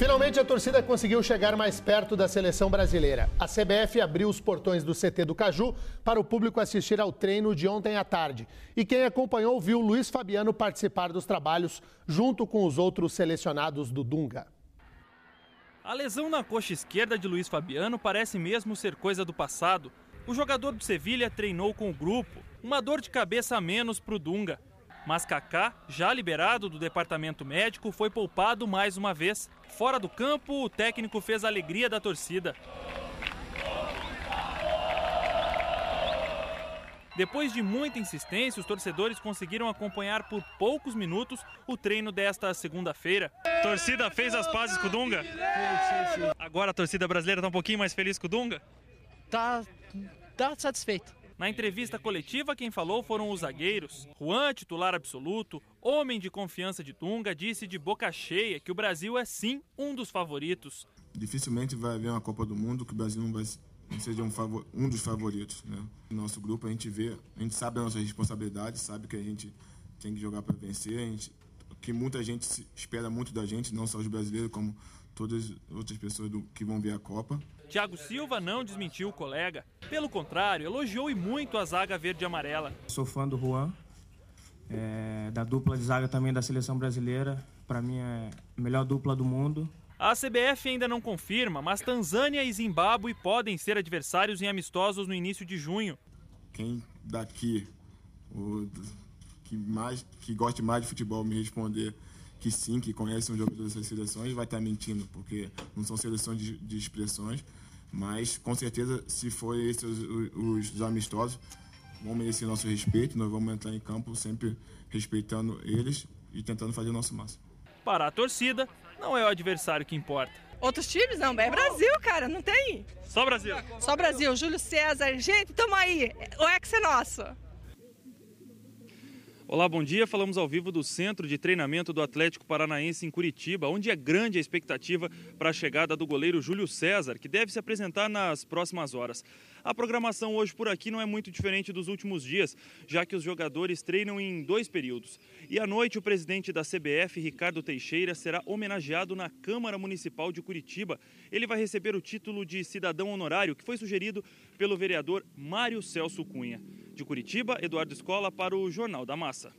Finalmente, a torcida conseguiu chegar mais perto da seleção brasileira. A CBF abriu os portões do CT do Caju para o público assistir ao treino de ontem à tarde. E quem acompanhou viu Luiz Fabiano participar dos trabalhos junto com os outros selecionados do Dunga. A lesão na coxa esquerda de Luiz Fabiano parece mesmo ser coisa do passado. O jogador do Sevilha treinou com o grupo, uma dor de cabeça a menos para o Dunga. Mas Kaká, já liberado do departamento médico, foi poupado mais uma vez. Fora do campo, o técnico fez a alegria da torcida. Depois de muita insistência, os torcedores conseguiram acompanhar por poucos minutos o treino desta segunda-feira. Torcida fez as pazes com o Dunga? Agora a torcida brasileira está um pouquinho mais feliz com o Dunga? Tá, tá satisfeito. Na entrevista coletiva, quem falou foram os zagueiros. Juan, titular absoluto, homem de confiança de Tunga, disse de boca cheia que o Brasil é sim um dos favoritos. Dificilmente vai haver uma Copa do Mundo que o Brasil não vai seja um, favor, um dos favoritos. Né? No nosso grupo a gente vê, a gente sabe a nossa responsabilidade, sabe que a gente tem que jogar para vencer, gente, que muita gente espera muito da gente, não só os brasileiros, como todas as outras pessoas do, que vão ver a Copa. Tiago Silva não desmentiu o colega. Pelo contrário, elogiou e muito a zaga verde e amarela. Sou fã do Juan, é, da dupla de zaga também da seleção brasileira. Para mim é a melhor dupla do mundo. A CBF ainda não confirma, mas Tanzânia e Zimbábue podem ser adversários em amistosos no início de junho. Quem daqui, o, que, mais, que goste mais de futebol, me responder que sim, que conhecem um jogadores dessas seleções, vai estar mentindo, porque não são seleções de, de expressões, mas com certeza, se for esses os, os, amistosos, vão merecer nosso respeito, nós vamos entrar em campo sempre respeitando eles e tentando fazer o nosso máximo. Para a torcida, não é o adversário que importa. Outros times não, é Brasil, cara, não tem. Só Brasil. Só Brasil, Júlio César, gente, tamo aí, o ex é nosso. Olá, bom dia. Falamos ao vivo do Centro de Treinamento do Atlético Paranaense em Curitiba, onde é grande a expectativa para a chegada do goleiro Júlio César, que deve se apresentar nas próximas horas. A programação hoje por aqui não é muito diferente dos últimos dias, já que os jogadores treinam em dois períodos. E à noite, o presidente da CBF, Ricardo Teixeira, será homenageado na Câmara Municipal de Curitiba. Ele vai receber o título de cidadão honorário, que foi sugerido pelo vereador Mário Celso Cunha. De Curitiba, Eduardo Escola para o Jornal da Massa.